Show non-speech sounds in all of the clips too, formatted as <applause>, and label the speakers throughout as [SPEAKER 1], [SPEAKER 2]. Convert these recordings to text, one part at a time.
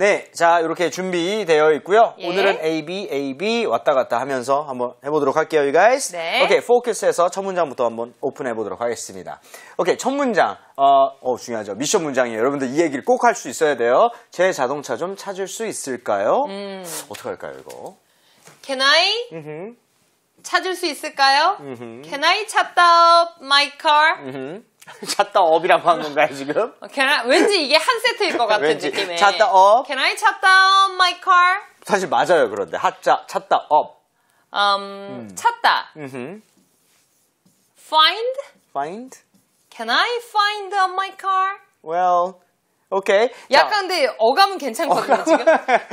[SPEAKER 1] 네, 자 이렇게 준비되어 있고요. 예. 오늘은 A B A B 왔다 갔다 하면서 한번 해보도록 할게요, you guys. 네. 오케이, 포커스에서 첫 문장부터 한번 오픈해 보도록 하겠습니다. 오케이, 첫 문장. 어, 어 중요하죠. 미션 문장이에요. 여러분들 이 얘기를 꼭 할 수 있어야 돼요. 제 자동차 좀 찾을 수 있을까요? 음. 어떻게 할까요, 이거?
[SPEAKER 2] Can I? 찾을 수 있을까요?
[SPEAKER 1] 음흠. Can
[SPEAKER 2] I 찾다 up my
[SPEAKER 1] car? 찹다 업이라고 한 건가요 지금?
[SPEAKER 2] I, 왠지 이게 한 세트일 것 같은 느낌에. 찹다 업. Can I 찹다 up my car?
[SPEAKER 1] 사실 맞아요 그런데 핫자 찹다 업.
[SPEAKER 2] Um, 음. 찾다. Mm-hmm. Find. Find. Can I find up my car?
[SPEAKER 1] Well. 오케이. Okay. 약간
[SPEAKER 2] 자, 근데 어감은 괜찮거든요, 어감. 지금.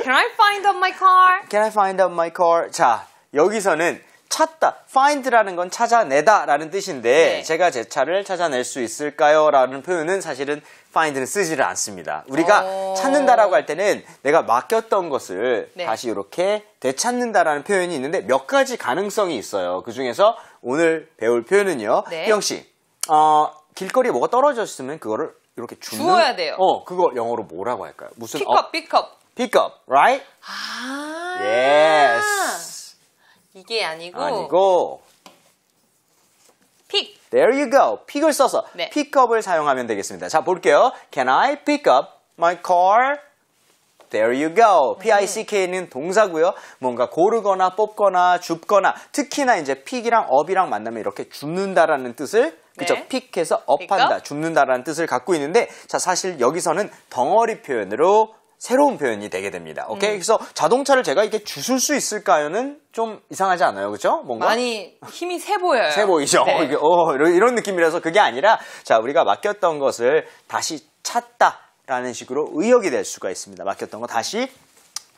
[SPEAKER 2] Can I find up my car?
[SPEAKER 1] Can I find up my car? 자, 여기서는 찾다, find라는 건 찾아내다라는 뜻인데 네. 제가 제 차를 찾아낼 수 있을까요?라는 표현은 사실은 find는 쓰지를 않습니다. 우리가 어... 찾는다라고 할 때는 내가 맡겼던 것을 네. 다시 이렇게 되찾는다라는 표현이 있는데 몇 가지 가능성이 있어요. 그 중에서 오늘 배울 표현은요, 네. 희영 씨, 어, 길거리에 뭐가 떨어졌으면 그거를 이렇게 줍는, 주워야 돼요. 어, 그거 영어로 뭐라고 할까요? 무슨 픽업, 어, 픽업, 픽업, right? 아, 예. 이게 아니고 아니고 픽 There you go. 픽을 써서 네. 픽업을 사용하면 되겠습니다. 자, 볼게요. Can I pick up my car? There you go. 네. PICK는 동사고요. 뭔가 고르거나 뽑거나 줍거나 특히나 이제 픽이랑 업이랑 만나면 이렇게 줍는다라는 뜻을 그죠? 네. k 해서 업한다, 줍는다라는 뜻을 갖고 있는데 자, 사실 여기서는 덩어리 표현으로 새로운 표현이 되게 됩니다. 오케이? 음. 그래서 자동차를 제가 이렇게 주술 수 있을까요는 좀 이상하지 않아요? 그죠? 뭔가? 많이
[SPEAKER 2] 힘이 세 보여요. 세 보이죠? 네. 이게,
[SPEAKER 1] 어, 이런 느낌이라서 그게 아니라 자, 우리가 맡겼던 것을 다시 찾다라는 식으로 의역이 될 수가 있습니다. 맡겼던 거 다시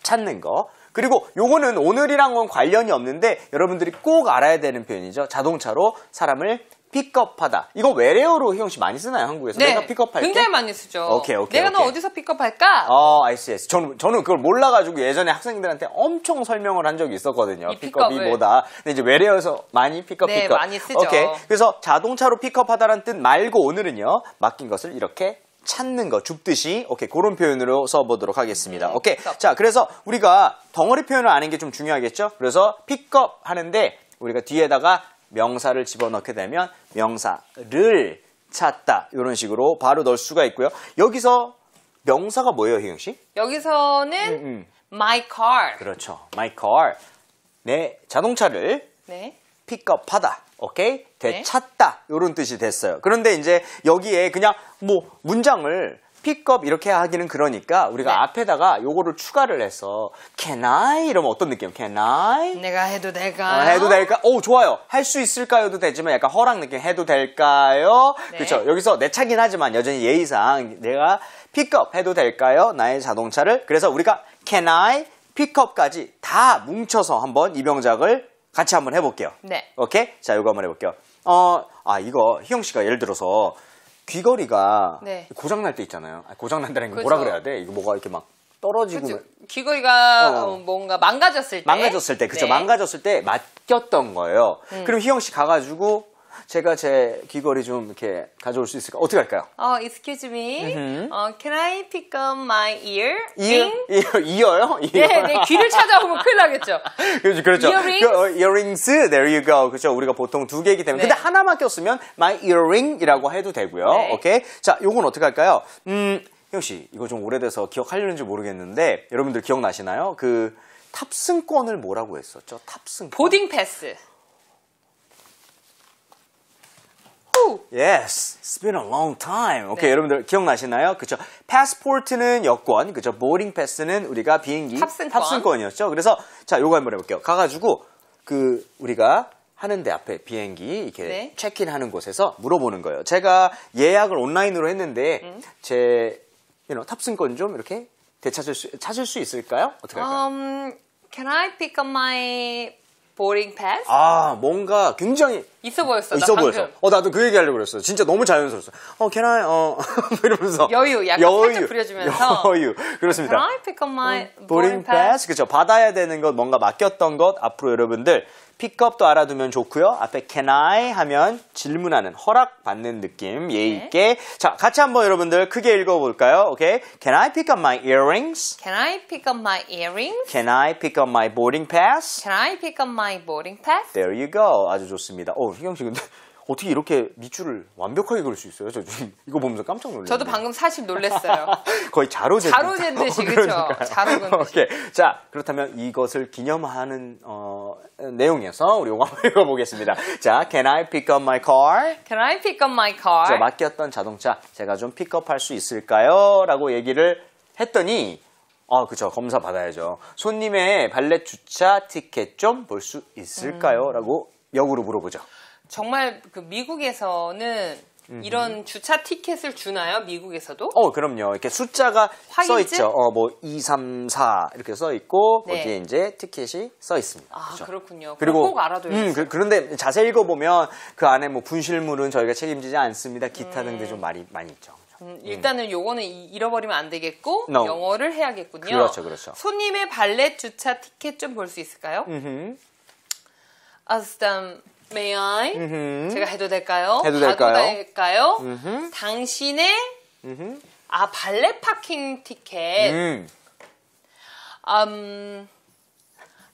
[SPEAKER 1] 찾는 거. 그리고 요거는 오늘이랑은 관련이 없는데 여러분들이 꼭 알아야 되는 표현이죠. 자동차로 사람을 픽업하다. 이거 외래어로 혜영 씨 많이 쓰나요? 한국에서? 네. 내가 픽업할게? 굉장히
[SPEAKER 2] 많이 쓰죠. 오케이, 오케이. 내가 오케이. 너 어디서 픽업할까?
[SPEAKER 1] 어, 알스, 알스. 저는, 저는 그걸 몰라가지고 예전에 학생들한테 엄청 설명을 한 적이 있었거든요. 픽업이 픽업을. 뭐다. 근데 이제 외래어에서 많이 픽업, 네, 픽업. 많이 쓰죠. 오케이. 그래서 자동차로 픽업하다라는 뜻 말고 오늘은요. 맡긴 것을 이렇게 찾는 거, 줍듯이 오케이 그런 표현으로 써보도록 하겠습니다. 음, 오케이. 자, 그래서 우리가 덩어리 표현을 아는 게 좀 중요하겠죠? 그래서 픽업 하는데 우리가 뒤에다가 명사를 집어넣게 되면 명사를 찾다 이런 식으로 바로 넣을 수가 있고요. 여기서 명사가 뭐예요, 희경 씨?
[SPEAKER 2] 여기서는 음, 음. my car.
[SPEAKER 1] 그렇죠. my car. 내 자동차를 네. 픽업하다. 오케이? 네. 되찾다. 네. 이런 뜻이 됐어요. 그런데 이제 여기에 그냥 뭐 문장을 픽업 이렇게 하기는 그러니까 우리가 네. 앞에다가 요거를 추가를 해서 can I 이러면 어떤 느낌? can I?
[SPEAKER 2] 내가 해도 될까요? 어, 해도
[SPEAKER 1] 될까? 오 좋아요. 할 수 있을까요도 되지만 약간 허락 느낌 해도 될까요? 네. 그렇죠. 여기서 내 차긴 하지만 여전히 예의상 내가 픽업 해도 될까요? 나의 자동차를 그래서 우리가 can I 픽업까지 다 뭉쳐서 한번 이 명작을 같이 한번 해볼게요. 네. 오케이? 자, 요거 한번 해볼게요. 어, 아, 이거 희영 씨가 예를 들어서 귀걸이가 네. 고장 날 때 있잖아요. 아, 고장 난다는 게 뭐라 그래야 돼? 이거 뭐가 이렇게 막
[SPEAKER 2] 떨어지고 그쵸. 귀걸이가 어. 어. 뭔가 망가졌을 때 망가졌을 때 그죠 네. 망가졌을
[SPEAKER 1] 때 맡겼던 거예요. 음. 그럼 희영 씨 가가지고 제가 제 귀걸이 좀 이렇게 가져올 수 있을까? 어떻게 할까요?
[SPEAKER 2] 어, excuse me. 음. 어, can I pick up my ear?
[SPEAKER 1] 이어, ring? 이어, 이어요? 이어. 네, 네, 귀를 찾아오면 큰일 나겠죠. <laughs> 그렇죠, 그렇죠. Earrings? 그, 어, earrings, there you go. 그렇죠. 우리가 보통 두 개이기 때문에. 네. 근데 하나만 꼈으면 my earring이라고 해도 되고요. 네. 오케이. 자, 요건 어떻게 할까요? 음, 형 씨, 이거 좀 오래돼서 기억하려는지 모르겠는데 여러분들 기억나시나요? 그 탑승권을 뭐라고 했었죠? 탑승권.
[SPEAKER 2] 보딩 패스.
[SPEAKER 1] Woo! Yes, it's been a long time. 오케이, okay, 네. 여러분들 기억나시나요? 그쵸. 패스포트는 여권, 그쵸. b o 패스는 우리가 비행기 탑승권. 탑승권이었죠. 그래서 자, 요거 한번 해볼게요. 가가지고 그 우리가 하는데 앞에 비행기 이렇게 네. 체크인 하는 곳에서 물어보는 거예요. 제가 예약을 온라인으로 했는데 음? 제 you know, 탑승권 좀 이렇게 되찾을 수, 찾을 수 있을까요? 어떻게 할까요?
[SPEAKER 2] Um, can I pick up my b o a r
[SPEAKER 1] 아, 뭔가 굉장히
[SPEAKER 2] 있어 보였어. 있어 보였어.
[SPEAKER 1] 어, 나도 그 얘기하려고 그랬어. 진짜 너무 자연스러웠어. 어, can I 어 <laughs> 뭐 이러면서 여유 약간 여유. 살짝 부려주면서 여유. 그렇습니다. Can I
[SPEAKER 2] pick up my 음, boarding pass?
[SPEAKER 1] 그렇죠. 받아야 되는 것, 뭔가 맡겼던 것 앞으로 여러분들 픽업도 알아두면 좋고요. 앞에 can I 하면 질문하는 허락받는 느낌 예의 있게. 자, 같이 한번 여러분들 크게 읽어 볼까요? 오케이. Can I pick up my earrings?
[SPEAKER 2] Can I pick up my earrings?
[SPEAKER 1] Can I pick up my boarding pass?
[SPEAKER 2] Can I pick up my boarding pass?
[SPEAKER 1] There you go. 아주 좋습니다. 오, 희경 씨 근데 어떻게 이렇게 밑줄을 완벽하게 그릴 수 있어요? 저 이거 보면서 깜짝 놀랐어요. 저도
[SPEAKER 2] 방금 사실 놀랐어요.
[SPEAKER 1] <laughs> 거의 자로잰 자로잰 듯이 그렇죠. 자로잰 듯이. 오케이. 자 그렇다면 이것을 기념하는 어, 내용에서 우리 요거 한번 <laughs> 읽어보겠습니다. 자, Can I pick up my car?
[SPEAKER 2] Can I pick up my car? 자,
[SPEAKER 1] 맡겼던 자동차 제가 좀 픽업할 수 있을까요? 라고 얘기를 했더니 아, 그쵸. 검사 받아야죠. 손님의 발렛 주차 티켓 좀 볼 수 있을까요? 음. 라고 역으로 물어보죠.
[SPEAKER 2] 정말 그 미국에서는 이런 주차 티켓을 주나요? 미국에서도?
[SPEAKER 1] 어, 그럼요. 이렇게 숫자가 써 확인증? 있죠. 어, 뭐 2, 3, 4 이렇게 써 있고 네. 거기에 이제 티켓이 써 있습니다. 아 그렇죠? 그렇군요 그리고 꼭알아둬야겠 음, 그, 런데 자세히 읽어보면 그 안에 뭐 분실물은 저희가 책임지지 않습니다. 기타 등등 음. 좀 말이 많이 있죠. 그렇죠.
[SPEAKER 2] 음, 음, 일단은 요거는 잃어버리면 안 되겠고 No. 영어를 해야겠군요. 그렇죠, 그렇죠. 손님의 발렛 주차 티켓 좀 볼 수 있을까요? 음흠. As t h May I? 음흠. 제가 해도 될까요? 해도 될까요? 될까요? 음흠. 당신의 음흠. 아 발레 파킹 티켓. 음. 음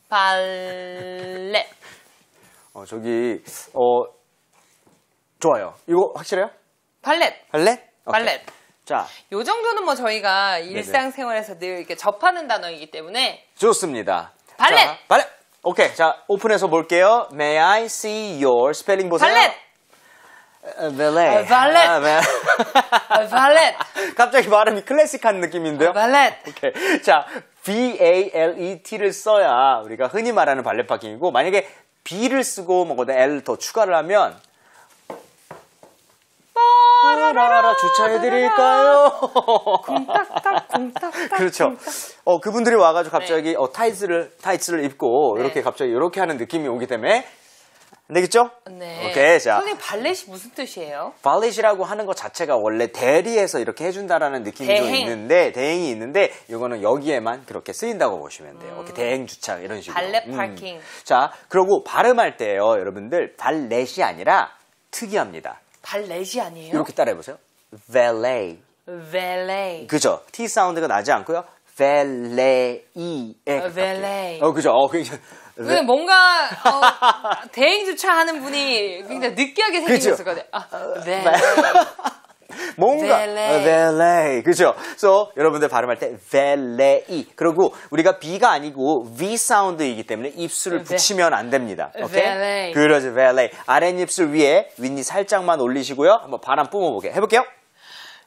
[SPEAKER 2] 발레.
[SPEAKER 1] 어 저기 어 좋아요. 이거 확실해요?
[SPEAKER 2] 발레발레
[SPEAKER 1] 발렛. 자.
[SPEAKER 2] 요 정도는 뭐 저희가 일상생활에서 늘 이렇게 접하는 단어이기 때문에
[SPEAKER 1] 좋습니다. 발레 발렛. 오케이. 자, 오픈해서 볼게요. May I see your spelling 보세요. 발렛! 발렛. 발렛. 발렛. 갑자기 발음이 클래식한 느낌인데요. 발렛. 어, 오케이. 자, B-A-L-E-T를 써야 우리가 흔히 말하는 발렛 파킹이고, 만약에 B를 쓰고 뭐거든 L 더 추가를 하면 빠라라라 주차해드릴까요? 쿵딱딱 쿵딱딱 그렇죠. 어 그분들이 와가지고 갑자기 네. 어, 타이츠를 타이츠를 입고 네. 이렇게 갑자기 이렇게 하는 느낌이 오기 때문에 안 되겠죠? 네. 오케이, 자. 선생님,
[SPEAKER 2] 발렛이 무슨 뜻이에요?
[SPEAKER 1] 발렛이라고 하는 것 자체가 원래 대리해서 이렇게 해준다라는 느낌이 대행. 좀 있는데, 대행이 있는데, 이거는 여기에만 그렇게 쓰인다고 보시면 돼요. 음. 이렇게 대행 주차, 이런 식으로. 발렛 파킹. 음. 자, 그리고 발음할 때요, 여러분들, 발렛이 아니라 특이합니다.
[SPEAKER 2] 발레지 아니에요? 이렇게
[SPEAKER 1] 따라해보세요. valet.
[SPEAKER 2] v 벨 l e 레
[SPEAKER 1] 그죠? T 사운드가 나지 않고요. 벨 e 이에
[SPEAKER 2] 벨레.
[SPEAKER 1] 어, 그죠? 어, 굉장히. 왜
[SPEAKER 2] 뭔가 어, <laughs> 대행 주차하는 분이 굉장히 느끼하게 생기셨을 것 같아요. 아,
[SPEAKER 1] 네. 뭔가 벨레이 어, 그죠? 그래서 여러분들 발음할 때 벨레이 그리고 우리가 B가 아니고 V 사운드이기 때문에 입술을 네. 붙이면 안 됩니다. 오케이? 그러죠 벨레이 아랫입술 위에 윗니 살짝만 올리시고요. 한번 바람 뿜어보게 해볼게요.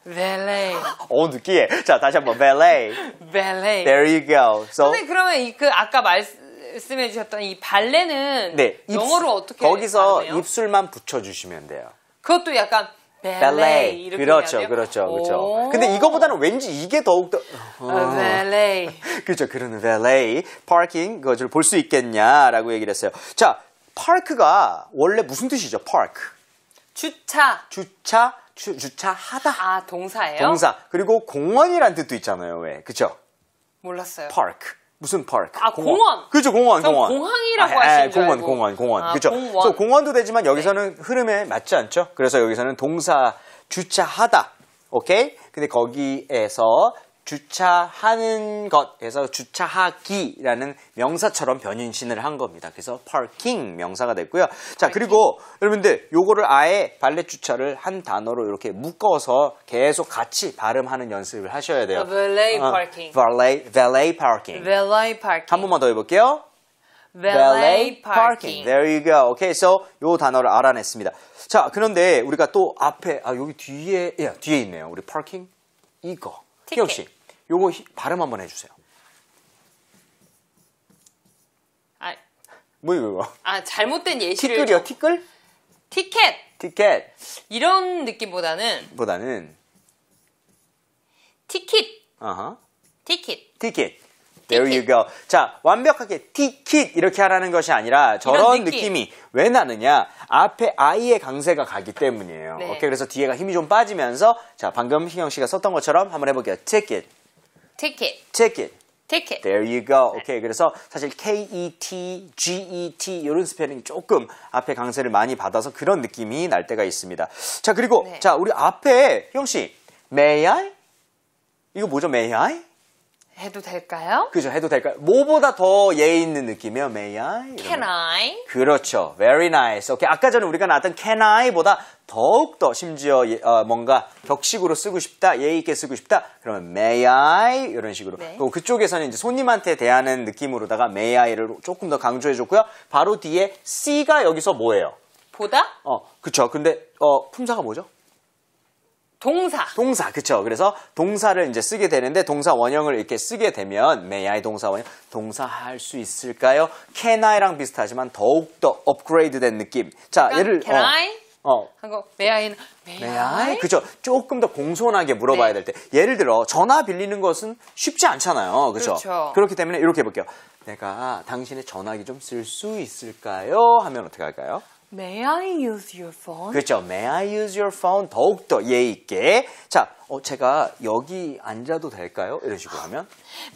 [SPEAKER 2] 벨레이.
[SPEAKER 1] 오 어, 느끼해. 자 다시 한번 벨레이.
[SPEAKER 2] 벨레이. There
[SPEAKER 1] you go. 선생님
[SPEAKER 2] 그러면 이, 그 아까 말씀해 주셨던 이 발레는
[SPEAKER 1] 네, 영어로 입, 어떻게 거기서 발음해요? 입술만 붙여주시면 돼요.
[SPEAKER 2] 그것도 약간 벨레
[SPEAKER 1] 그렇죠, 그렇죠, 그렇죠. 근데 이거보다는 왠지 이게 더욱더. 어.
[SPEAKER 2] 벨레
[SPEAKER 1] <laughs> 그렇죠, 그런 벨레이. 파킹, 그것을 볼 수 있겠냐라고 얘기를 했어요. 자, 파크가 원래 무슨 뜻이죠, 파크?
[SPEAKER 2] 주차. 주차,
[SPEAKER 1] 주, 주차하다.
[SPEAKER 2] 아, 동사예요? 동사.
[SPEAKER 1] 그리고 공원이란 뜻도 있잖아요, 왜. 그죠? 몰랐어요. 파크. 무슨 파크? 아 공원. 공원. 그죠 공원 공원. 공항이라고 아, 아 하시는 줄 아, 공원, 공원 공원 공원. 아, 그죠. 공원. 공원도 되지만 네. 여기서는 네. 흐름에 맞지 않죠? 그래서 여기서는 동사 주차하다. 오케이? 근데 거기에서 주차하는 것에서 주차하기라는 명사처럼 변신을 한 겁니다. 그래서 parking 명사가 됐고요. 자, 그리고 여러분들 요거를 아예 발렛 주차를 한 단어로 이렇게 묶어서 계속 같이 발음하는 연습을 하셔야 돼요. 어,
[SPEAKER 2] valet 어, parking.
[SPEAKER 1] valet valet parking. valet parking. 한 번만 더해 볼게요.
[SPEAKER 2] valet parking.
[SPEAKER 1] There you go. Okay, so 요 단어를 알아냈습니다. 자, 그런데 우리가 또 앞에 아 여기 뒤에 예, 뒤에 있네요. 우리 parking 이거 티켓. 씨 요거 발음 한번 해주세요. 아, 뭐 이거?
[SPEAKER 2] 아 잘못된 예시를. 티끌이요, 티끌? 티켓. 티켓. 이런 느낌보다는.
[SPEAKER 1] 보다는. 티켓. 아하. 티켓. 티켓. There you go. 자, 완벽하게 티킷 이렇게 하라는 것이 아니라 저런 느낌. 이왜 나느냐? 앞에 아이의 강세가 가기 때문이에요. 네. 오케이, 그래서 뒤에가 힘이 좀 빠지면서 자, 방금 희경 씨가 썼던 것처럼 한번 해볼게요. 티켓. ticket. ticket. ticket. There you go. 오케이. 네. Okay. 그래서 사실 KET, GET 이런 스펠링이 조금 앞에 강세를 많이 받아서 그런 느낌이 날 때가 있습니다. 자, 그리고 네. 자, 우리 앞에 형 씨. may I? 이거 뭐죠? may I?
[SPEAKER 2] 해도 될까요?
[SPEAKER 1] 그죠, 해도 될까요? 뭐보다 더 예의 있는 느낌이요. May I? Can
[SPEAKER 2] I?
[SPEAKER 1] 그렇죠. Very nice. 오케이. 아까 전에 우리가 나왔던 can I보다 더욱더 심지어 예, 어, 뭔가 격식으로 쓰고 싶다, 예의 있게 쓰고 싶다. 그러면 may I? 이런 식으로. 네. 그리고 그쪽에서는 이제 손님한테 대하는 느낌으로다가 may I를 조금 더 강조해 줬고요. 바로 뒤에 C가 여기서 뭐예요? 보다? 어, 그죠 근데, 어, 품사가 뭐죠? 동사. 동사, 그쵸. 그래서 동사를 이제 쓰게 되는데, 동사 원형을 이렇게 쓰게 되면, may I 동사 원형, 동사 할 수 있을까요? can I랑 비슷하지만 더욱더 업그레이드 된 느낌. 자, 얘를. can 어, I? 어.
[SPEAKER 2] 하고, may I?
[SPEAKER 1] may, may I? I? 그쵸. 조금 더 공손하게 물어봐야 네. 될 때. 예를 들어, 전화 빌리는 것은 쉽지 않잖아요. 그쵸. 그렇죠. 그렇기 때문에 이렇게 해볼게요. 내가 당신의 전화기 좀 쓸 수 있을까요? 하면 어떻게 할까요?
[SPEAKER 2] May I use your phone?
[SPEAKER 1] 그렇죠. May I use your phone? 더욱더 예의 있게. 자, 어, 제가 여기 앉아도 될까요? 이런 식으로 하면.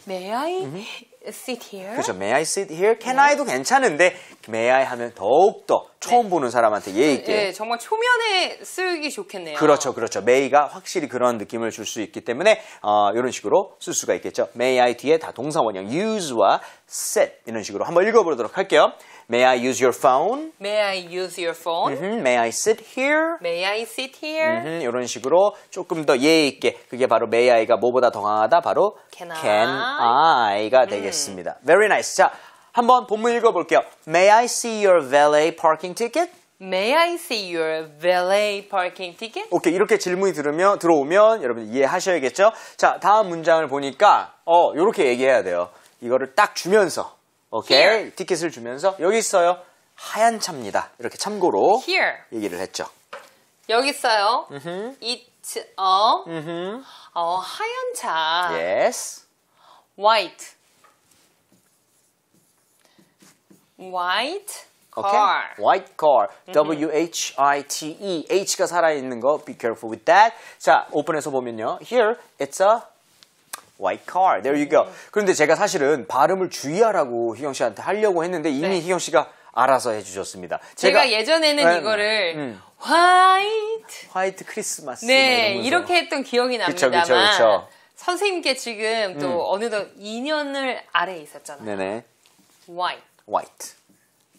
[SPEAKER 2] May I 음. sit here? 그렇죠.
[SPEAKER 1] May I sit here? Can I도 네. 괜찮은데 May I 하면 더욱더 처음 네. 보는 사람한테 예의 있게. 예,
[SPEAKER 2] 정말 초면에 쓰기 좋겠네요.
[SPEAKER 1] 그렇죠. 그렇죠. May가 확실히 그런 느낌을 줄 수 있기 때문에 어, 이런 식으로 쓸 수가 있겠죠. May I 뒤에 다 동사 원형 use와 s e t 이런 식으로 한번 읽어보도록 할게요. May I use your phone?
[SPEAKER 2] May I use your phone?
[SPEAKER 1] 음흠, May I sit
[SPEAKER 2] here? May I sit here? 음흠,
[SPEAKER 1] 이런 식으로 조금 더 예의 있게 그게 바로 May I가 뭐보다 더 강하다 바로 Can, I? 가 되겠습니다. Very nice. 자, 한번 본문 읽어볼게요. May I see your valet parking ticket?
[SPEAKER 2] May I see your valet parking ticket? 오케이
[SPEAKER 1] 이렇게 질문이 들으면 들어오면 여러분 이해하셔야겠죠? 자 다음 문장을 보니까 어 이렇게 얘기해야 돼요. 이거를 딱 주면서 오케이. Okay. 티켓을 주면서 여기 있어요. 하얀 차입니다. 이렇게 참고로 Here. 얘기를 했죠.
[SPEAKER 2] 여기 있어요. Mm-hmm. It's 어. Mm-hmm. 어, 하얀 차. Yes. White. White. Okay. Car.
[SPEAKER 1] White car. W H I T E. H가 살아 있는 거. Be careful with that. 자, 오픈해서 보면요. Here it's a white car. There you go. 음. 그런데 제가 사실은 발음을 주의하라고 희경 씨한테 하려고 했는데 이미 네. 희경 씨가 알아서 해주셨습니다. 제가, 제가 예전에는 음, 이거를 음. 화이트 화이트 크리스마스 네, 네 이렇게
[SPEAKER 2] 했던 기억이 납니다만 그쵸, 그쵸, 그쵸. 선생님께 지금 또 음. 어느덧 2년을 아래에 있었잖아요. 네네. White.
[SPEAKER 1] White.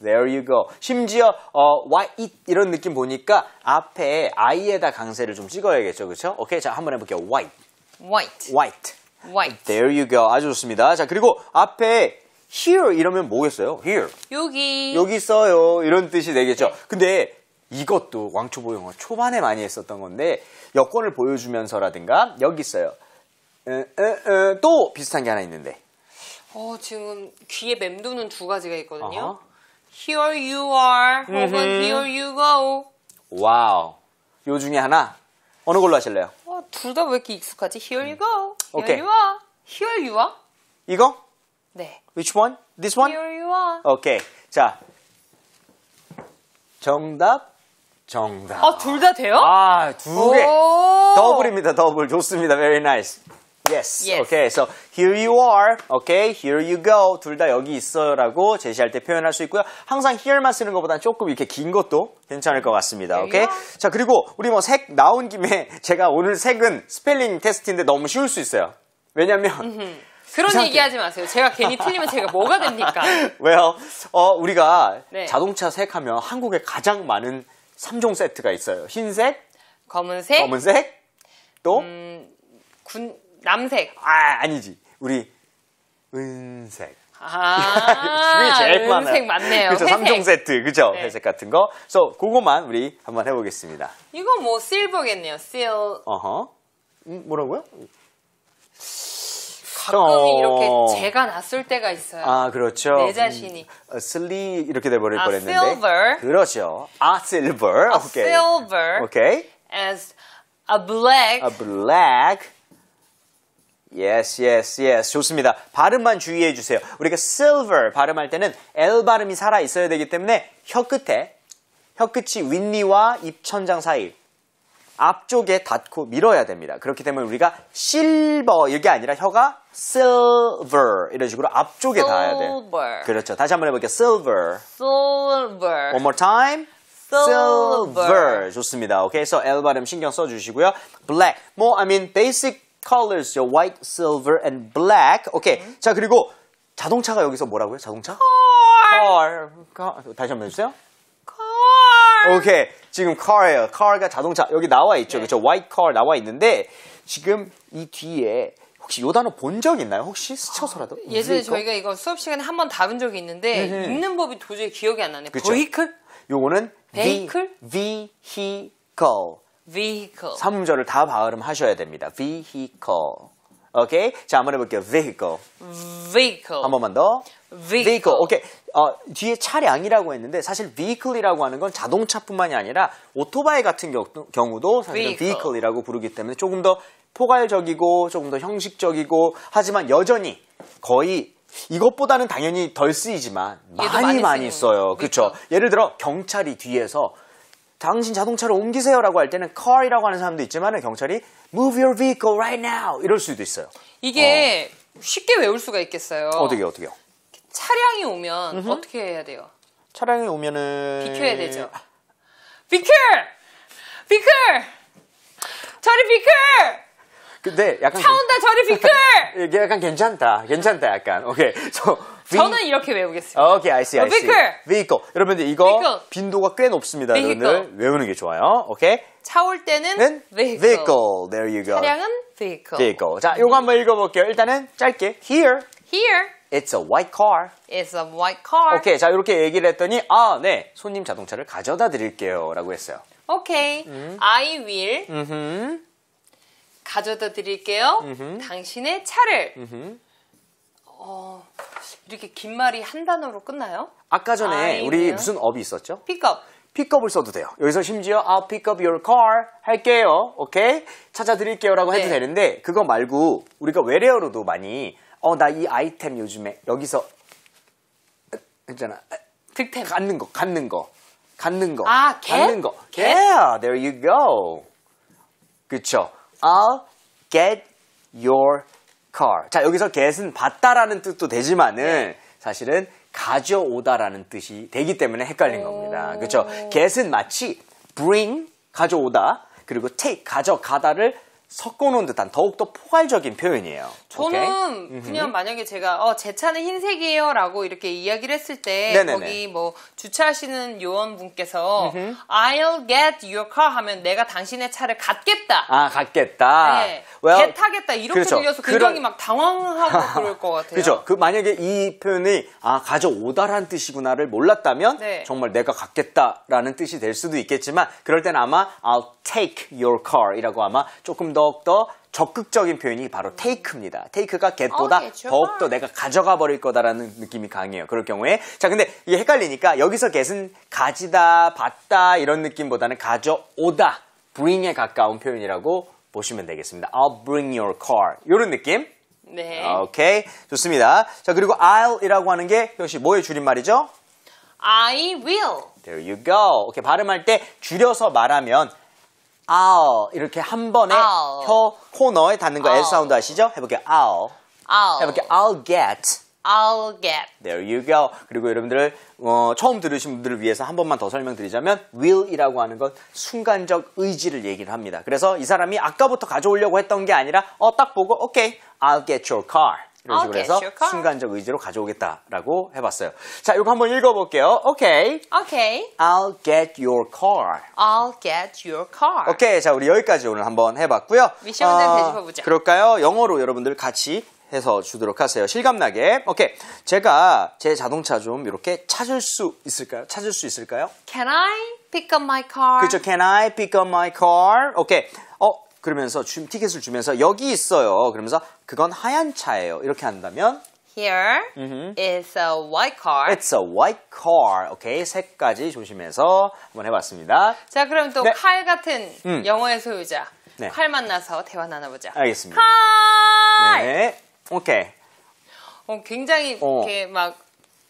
[SPEAKER 1] There you go. 심지어 어, white 이런 느낌 보니까 앞에 i에다 강세를 좀 찍어야겠죠, 그렇죠? 오케이, 자 한번 해볼게요. White. White. White. white. There you go. 아주 좋습니다. 자, 그리고 앞에 here 이러면 뭐겠어요? here.
[SPEAKER 2] 여기. 여기
[SPEAKER 1] 있어요. 이런 뜻이 되겠죠. 네. 근데 이것도 왕초보 영어 초반에 많이 했었던 건데 여권을 보여주면서라든가 여기 있어요. 에, 에, 에, 또 비슷한 게 하나 있는데.
[SPEAKER 2] 어, 지금 귀에 맴도는 두 가지가 있거든요. u h h u e r e you are 혹은 Here you go.
[SPEAKER 1] 와우. 요 중에 하나 어느 걸로 하실래요?
[SPEAKER 2] 어, 둘다 왜 이렇게 익숙하지? Here you go. 오케이. Here you are. Here you are. 이거? 네.
[SPEAKER 1] Which one? This one? Here you are. 오케이. 자. 정답 정답.
[SPEAKER 2] 아, 둘 다 돼요? 아,
[SPEAKER 1] 두 개. 더블입니다, 더블. 좋습니다. Very nice. Yes. yes. Okay. So here you are. Okay. Here you go. 둘 다 여기 있어라고 요 제시할 때 표현할 수 있고요. 항상 here만 쓰는 것보다 조금 이렇게 긴 것도 괜찮을 것 같습니다. 오케이. Okay? 자 그리고 우리 뭐 색 나온 김에 <laughs> 제가 오늘 색은 스펠링 테스트인데 너무 쉬울 수 있어요. 왜냐면 그런 이상하게.
[SPEAKER 2] 얘기하지 마세요. 제가 괜히 틀리면 제가 뭐가 됩니까?
[SPEAKER 1] <laughs> well, 어, 우리가 네. 자동차 색하면 한국에 가장 많은 3종 세트가 있어요. 흰색,
[SPEAKER 2] 검은색, 검은색
[SPEAKER 1] 또 음, 군, 남색. 아, 아니지. 우리 은색.
[SPEAKER 2] 아, 집이 <laughs> 제일 많아요. 은색 많네요. 그렇죠. 회색. 3종 세트.
[SPEAKER 1] 그죠? 네. 회색 같은 거. 그 so, 그거만 우리 한번 해보겠습니다.
[SPEAKER 2] 이거 뭐 실버겠네요. 실.
[SPEAKER 1] 어허. 음, 뭐라고요? 가끔 어... 이렇게 제가
[SPEAKER 2] 났을 때가 있어요. 아,
[SPEAKER 1] 그렇죠. 내 음, 자신이. 음, 어, 슬리 이렇게 돼버릴 아, 뻔했는데. s i l 그렇죠. 아, silver. 아, o k 오케이. Okay.
[SPEAKER 2] as a black. a
[SPEAKER 1] black. Yes, yes, yes. 좋습니다. 발음만 주의해 주세요. 우리가 silver 발음할 때는 L 발음이 살아 있어야 되기 때문에 혀 끝에, 혀 끝이 윗니와 입천장 사이 앞쪽에 닿고 밀어야 됩니다. 그렇기 때문에 우리가 silver 이게 아니라 혀가 silver 이런 식으로 앞쪽에 silver. 닿아야 돼요. 그렇죠. 다시 한번 해볼게요. silver.
[SPEAKER 2] silver. One
[SPEAKER 1] more time. silver. silver. 좋습니다. 오케이. 그래서 so L 발음 신경 써주시고요. black. 뭐 I mean basic colors, white, silver, and black. 오케이. Okay. 음. 자, 그리고 자동차가 여기서 뭐라고요? 자동차? car. car. 다시 한번 해주세요. car. 오케이. 지금 car예요. car가 자동차. 여기 나와 있죠. 네. 그렇죠. white car 나와 있는데 지금 이 뒤에 혹시 요 단어 본 적 있나요? 혹시 스쳐서라도? 아, 예전에 그 저희가
[SPEAKER 2] 이거 수업 시간에 한 번 다룬 적이 있는데 음흠. 네. 읽는 법이 도저히 기억이 안 나네. 그쵸? 베이클?
[SPEAKER 1] 요거는 베이클? V, vehicle. vehicle. 삼음절을 다 발음하셔야 됩니다. vehicle. 오케이? 자, 한번 해볼게요. vehicle. vehicle. 한 번만 더. vehicle. 오케이. 어, 뒤에 차량이라고 했는데 사실 vehicle이라고 하는 건 자동차뿐만이 아니라 오토바이 같은 경우, 도 사실은 vehicle. 이라고 부르기 때문에 조금 더 포괄적이고 조금 더 형식적이고 하지만 여전히 거의 이것보다는 당연히 덜 쓰이지만 많이 많이, 많이 써요. 그렇죠? 예를 들어 경찰이 뒤에서 당신 자동차를 옮기세요라고 할 때는 car이라고 하는 사람도 있지만 경찰이 move your vehicle right now 이럴 수도 있어요.
[SPEAKER 2] 이게 어. 쉽게 외울 수가 있겠어요. 어떻게 어떻게요? 차량이 오면 음흠. 어떻게 해야 돼요?
[SPEAKER 1] 차량이 오면은 비켜야 되죠.
[SPEAKER 2] 비클! 비클! 저리 비클!
[SPEAKER 1] 근데 약간 차온다 저리 비클. <laughs> 이게 약간 괜찮다. 괜찮다 약간. 오케이. <laughs> 저 V... 저는 이렇게 외우겠습니다. 어, 오케이, 아이씨, 아이씨. 어, 비클 h i 여러분들 이거 vehicle. 빈도가 꽤 높습니다. vehicle. 여러분들 외우는 게 좋아요. 오케이.
[SPEAKER 2] 차올 때는 vehicle.
[SPEAKER 1] v There you go. 차량은
[SPEAKER 2] vehicle. vehicle. 자,
[SPEAKER 1] 이거 한번 읽어볼게요. 일단은 짧게 here. Here. It's a white car.
[SPEAKER 2] It's a white car. 오케이,
[SPEAKER 1] 자 이렇게 얘기를 했더니 아, 네, 손님 자동차를 가져다 드릴게요라고 했어요.
[SPEAKER 2] 오케이, okay. 음. I will.
[SPEAKER 1] 음흠.
[SPEAKER 2] 가져다 드릴게요. 음흠. 당신의 차를. 어, 이렇게 긴 말이 한 단어로 끝나요?
[SPEAKER 1] 아까 전에 아 우리 무슨 업이 있었죠? 픽업. 픽업을 써도 돼요. 여기서 심지어 I'll pick up your car 할게요. 오케이? 찾아드릴게요라고 해도 네. 되는데 그거 말고 우리가 외래어로도 많이 어 나 이 아이템 요즘에 여기서 했잖아. 득템. 갖는 거, 갖는 거, 갖는 거, 아, 갖는 거. 개? Yeah, there you go. 그쵸? I'll get your car. 자, 여기서 get은 받다라는 뜻도 되지만은 네. 사실은 가져오다라는 뜻이 되기 때문에 헷갈린 겁니다. 그렇죠? get은 마치 bring 가져오다 그리고 take 가져가다를 섞어놓은 듯한 더욱더 포괄적인 표현이에요. 저는 오케이? 그냥
[SPEAKER 2] 만약에 제가 어, 제 차는 흰색이에요라고 이렇게 이야기를 했을 때 네네네. 거기 뭐 주차하시는 요원분께서 I'll get your car 하면 내가 당신의 차를 갖겠다.
[SPEAKER 1] 아 갖겠다. 네. Well, 겟하겠다 이렇게 그렇죠. 들려서 굉장히 그런...
[SPEAKER 2] 막 당황하고 <laughs> 그럴 것 같아요.
[SPEAKER 1] 그렇죠. 그 만약에 이 표현이 아가져오다라는 뜻이구나를 몰랐다면 네. 정말 내가 갖겠다라는 뜻이 될 수도 있겠지만 그럴 땐 아마 I'll take your car이라고 아마 조금 더 더욱더 적극적인 표현이 바로 음. 테이크입니다. 테이크가 get보다 o 어, k 더욱더 아. 내가 가져가 버릴 거다라는 느낌이 강해요. 그럴 경우에 자 근데 이게 헷갈리니까 여기서 get은 가지다, 받다 이런 느낌보다는 가져오다, bring에 가까운 표현이라고 보시면 되겠습니다. I'll bring your car 이런 느낌. 네. 오케이 okay, 좋습니다. 자 그리고 I'll이라고 하는 게 역시 뭐의 줄임말이죠?
[SPEAKER 2] I will.
[SPEAKER 1] There you go. 이렇게 발음할 때 줄여서 말하면 아오 이렇게 한 번에 아오. 혀 코너에 닿는 거 아오. L 사운드 아시죠? 해볼게요. 아오. 아오. 해볼게요. I'll get.
[SPEAKER 2] I'll get.
[SPEAKER 1] There you go. 그리고 여러분들 어, 처음 들으신 분들을 위해서 한 번만 더 설명드리자면 will이라고 하는 건 순간적 의지를 얘기를 합니다. 그래서 이 사람이 아까부터 가져오려고 했던 게 아니라 어 딱 보고 오케이 okay, I'll get your car. 이런 식으로 해서 순간적 의지로 가져오겠다라고 해봤어요. 자, 이거 한번 읽어볼게요. 오케이.
[SPEAKER 2] 오케이. I'll
[SPEAKER 1] get your car.
[SPEAKER 2] I'll get your car.
[SPEAKER 1] 오케이. 자, 우리 여기까지 오늘 한번 해봤고요. 미션을 어, 아, 되짚어보자. 그럴까요? 영어로 여러분들 같이 해서 주도록 하세요. 실감나게. 오케이. 제가 제 자동차 좀 이렇게 찾을 수 있을까요? 찾을 수 있을까요?
[SPEAKER 2] Can I pick up my car? 그렇죠.
[SPEAKER 1] Can I pick up my car? 오케이. 그러면서 줌, 티켓을 주면서 여기 있어요. 그러면서 그건 하얀 차예요. 이렇게 한다면 Here mm -hmm.
[SPEAKER 2] is a white car. It's
[SPEAKER 1] a white car. 오케이, okay, 색까지 조심해서 한번 해봤습니다.
[SPEAKER 2] 자, 그럼 또칼 네. 같은 음. 영어의 소유자 네. 칼 만나서 대화 나눠보자. 알겠습니다. 칼.
[SPEAKER 1] 네, 오케이.
[SPEAKER 2] 어, 굉장히 어. 이렇게 막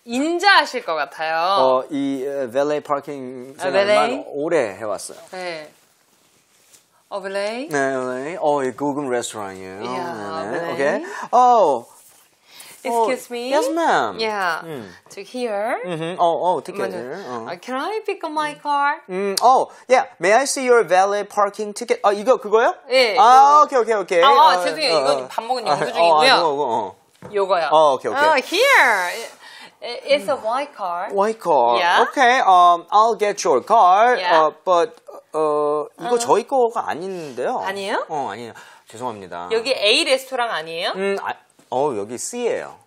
[SPEAKER 2] 인자하실 것 같아요. 어,
[SPEAKER 1] 이 어, 벨레 파킹 생각만 아, 오래 해왔어요.
[SPEAKER 2] 네. overlay.
[SPEAKER 1] overlay. Oh, a Google restaurant, yeah. Yeah, Okay. Oh. Excuse oh, me. Yes, ma'am. Yeah. Mm. To here. Mm -hmm. Oh, oh, together. Oh. Uh
[SPEAKER 2] Can I pick up my car?
[SPEAKER 1] Mm. Oh, yeah. May I see your valet parking ticket? Oh, 이거 그거요? 예. 아, 오케이, 오케이, okay. 아, 아 죄송해요. 이거 밥
[SPEAKER 2] 먹은 영수 중이고요. 아,
[SPEAKER 1] 이거, 이거, 요거요. 어, 오케이, 오케이. Uh, here.
[SPEAKER 2] It's a white car. White car. Yeah.
[SPEAKER 1] Okay. Um, I'll get your car. Yeah. Uh, but 어, 이거 어. 저희 거가 아닌데요. 아니에요? 어, 아니에요. 죄송합니다. 여기
[SPEAKER 2] A 레스토랑 아니에요? 음,
[SPEAKER 1] 아, 어, 여기 C예요.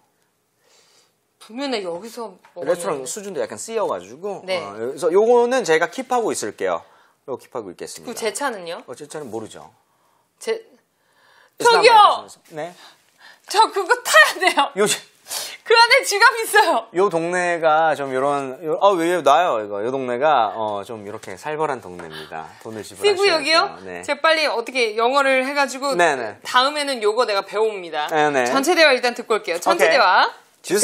[SPEAKER 2] 분명히 여기서 먹었는데. 레스토랑
[SPEAKER 1] 수준도 약간 C여가지고. 네. 어, 그래서 요거는 제가 킵하고 있을게요. 요 킵하고 있겠습니다. 그
[SPEAKER 2] 제 차는요?
[SPEAKER 1] 어, 제 차는 모르죠. 제, 그 저기요! 네.
[SPEAKER 2] 저 그거 타야 돼요. 요즘, 그 안에 지갑 있어요.
[SPEAKER 1] 요 동네가 좀 요런, 요, 아, 왜, 왜 나요, 이거. 요 동네가, 어, 좀 이렇게 살벌한 동네입니다. 돈을 지불하시고. 시구역이요? 네. 제가
[SPEAKER 2] 빨리 어떻게 영어를 해가지고. 네, 네. 다음에는 요거 내가 배웁니다. 네네. 전체 대화 일단 듣고 올게요. 전체 오케이. 대화.
[SPEAKER 1] 주세요.